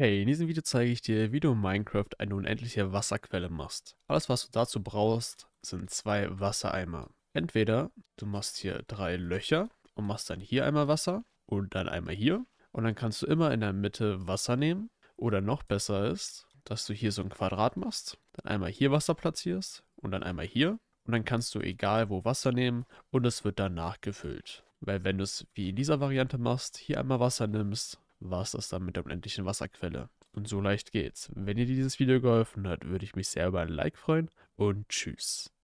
Hey, in diesem Video zeige ich dir, wie du in Minecraft eine unendliche Wasserquelle machst. Alles, was du dazu brauchst, sind zwei Wassereimer. Entweder du machst hier drei Löcher und machst dann hier einmal Wasser und dann einmal hier. Und dann kannst du immer in der Mitte Wasser nehmen. Oder noch besser ist, dass du hier so ein Quadrat machst, dann einmal hier Wasser platzierst und dann einmal hier. Und dann kannst du egal wo Wasser nehmen und es wird danach gefüllt. Weil wenn du es wie in dieser Variante machst, hier einmal Wasser nimmst war es das dann mit der unendlichen Wasserquelle. Und so leicht geht's. Wenn dir dieses Video geholfen hat, würde ich mich sehr über ein Like freuen und tschüss.